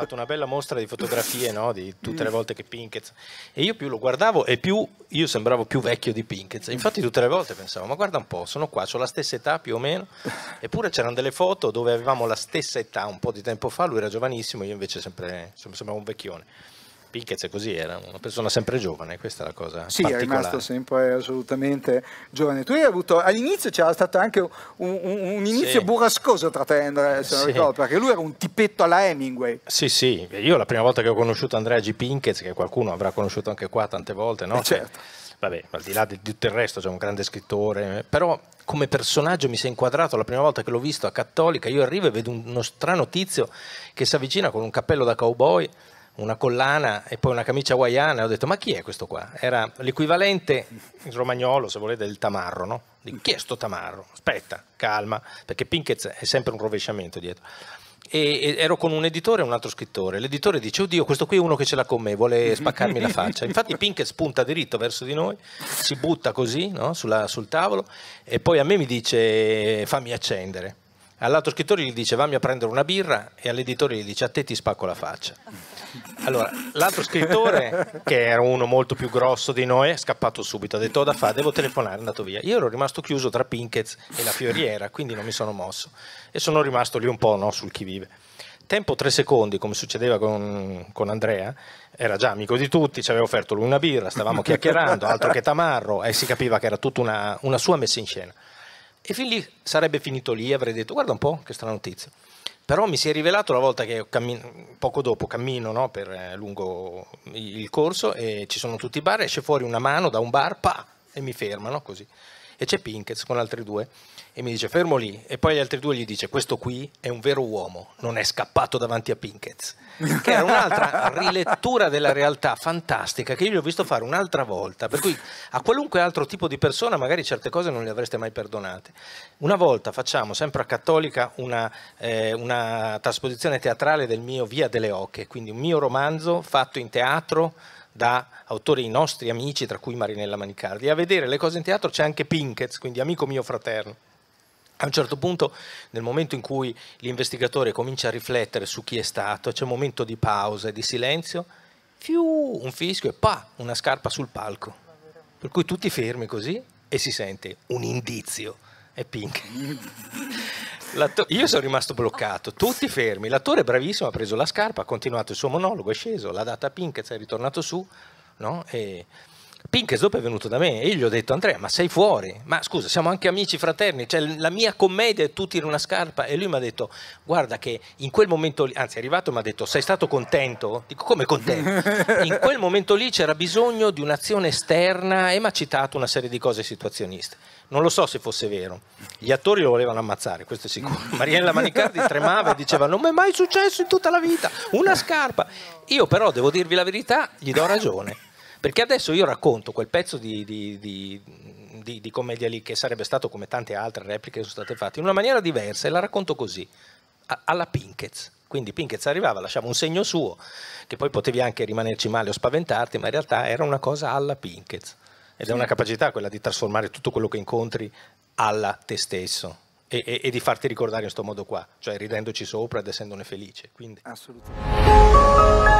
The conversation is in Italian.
fatto una bella mostra di fotografie, no? di tutte le mm. volte che Pinkett... E io più lo guardavo e più io sembravo più vecchio di Pinkett. Infatti tutte le volte pensavo, ma guarda un po', sono qua, ho la stessa età più o meno. Eppure c'erano delle foto dove avevamo la stessa età un po' di tempo fa, lui era giovanissimo, io invece sempre, sembravo un vecchione è così era, una persona sempre giovane, questa è la cosa Sì, è rimasto sempre assolutamente giovane. Tu hai avuto, all'inizio c'era stato anche un, un, un inizio sì. burrascoso tra te e Andrea, se sì. ricordo, perché lui era un tipetto alla Hemingway. Sì, sì, io la prima volta che ho conosciuto Andrea G. Pinkett, che qualcuno avrà conosciuto anche qua tante volte, no? Eh cioè, certo. Che, vabbè, al di là di tutto il resto, c'è cioè un grande scrittore, eh, però come personaggio mi si è inquadrato la prima volta che l'ho visto a Cattolica, io arrivo e vedo uno strano tizio che si avvicina con un cappello da cowboy una collana e poi una camicia hawaiana e ho detto ma chi è questo qua? Era l'equivalente romagnolo se volete del tamarro, no? Dico, chi è sto tamarro? Aspetta, calma, perché Pinkett è sempre un rovesciamento dietro. E, e ero con un editore e un altro scrittore. L'editore dice: Oddio, questo qui è uno che ce l'ha con me, vuole spaccarmi la faccia. Infatti, Pinkett spunta diritto verso di noi, si butta così no? Sulla, sul tavolo e poi a me mi dice: Fammi accendere. All'altro scrittore gli dice vammi a prendere una birra e all'editore gli dice a te ti spacco la faccia. Allora, l'altro scrittore, che era uno molto più grosso di noi, è scappato subito, ha detto da fa, devo telefonare, è andato via. Io ero rimasto chiuso tra Pinkez e la fioriera, quindi non mi sono mosso e sono rimasto lì un po' no, sul chi vive. Tempo tre secondi, come succedeva con, con Andrea, era già amico di tutti, ci aveva offerto lui una birra, stavamo chiacchierando, altro che tamarro, e si capiva che era tutta una, una sua messa in scena. E fin lì sarebbe finito lì, avrei detto guarda un po' che strana notizia. Però mi si è rivelato la volta che poco dopo cammino no, per, eh, lungo il corso e ci sono tutti i bar, esce fuori una mano da un bar, pa, e mi fermano così. E c'è Pinkett con altri due e mi dice fermo lì e poi gli altri due gli dice questo qui è un vero uomo, non è scappato davanti a Pinkett, che era un'altra rilettura della realtà fantastica che io gli ho visto fare un'altra volta, per cui a qualunque altro tipo di persona magari certe cose non le avreste mai perdonate. Una volta facciamo sempre a Cattolica una, eh, una trasposizione teatrale del mio Via delle Oche, quindi un mio romanzo fatto in teatro da autori nostri amici, tra cui Marinella Manicardi. A vedere le cose in teatro c'è anche Pinkett, quindi amico mio fraterno. A un certo punto, nel momento in cui l'investigatore comincia a riflettere su chi è stato, c'è un momento di pausa e di silenzio, fiu, un fischio e pa, una scarpa sul palco. Per cui tutti fermi così e si sente un indizio. È Pink. L'atto- io sono rimasto bloccato, tutti fermi. L'attore è bravissimo ha preso la scarpa, ha continuato il suo monologo, è sceso, l'ha data a Pink, è ritornato su. No? E, Pinkes dopo è venuto da me e io gli ho detto Andrea ma sei fuori, ma scusa siamo anche amici fraterni, cioè la mia commedia è tu tiri una scarpa e lui mi ha detto guarda che in quel momento lì, anzi è arrivato e mi ha detto sei stato contento? Dico come contento? in quel momento lì c'era bisogno di un'azione esterna e mi ha citato una serie di cose situazioniste. Non lo so se fosse vero, gli attori lo volevano ammazzare, questo è sicuro. Mariella Manicardi tremava e diceva non mi è mai successo in tutta la vita, una scarpa. Io però devo dirvi la verità, gli do ragione perché adesso io racconto quel pezzo di, di, di, di, commedia lì che sarebbe stato come tante altre repliche che sono state fatte in una maniera diversa e la racconto così, a, alla Pinkett. Quindi Pinkett arrivava, lasciava un segno suo, che poi potevi anche rimanerci male o spaventarti, ma in realtà era una cosa alla Pinkett. Ed sì. è una capacità quella di trasformare tutto quello che incontri alla te stesso. E, e, e, di farti ricordare in questo modo qua, cioè ridendoci sopra ed essendone felice. Quindi. Assolutamente.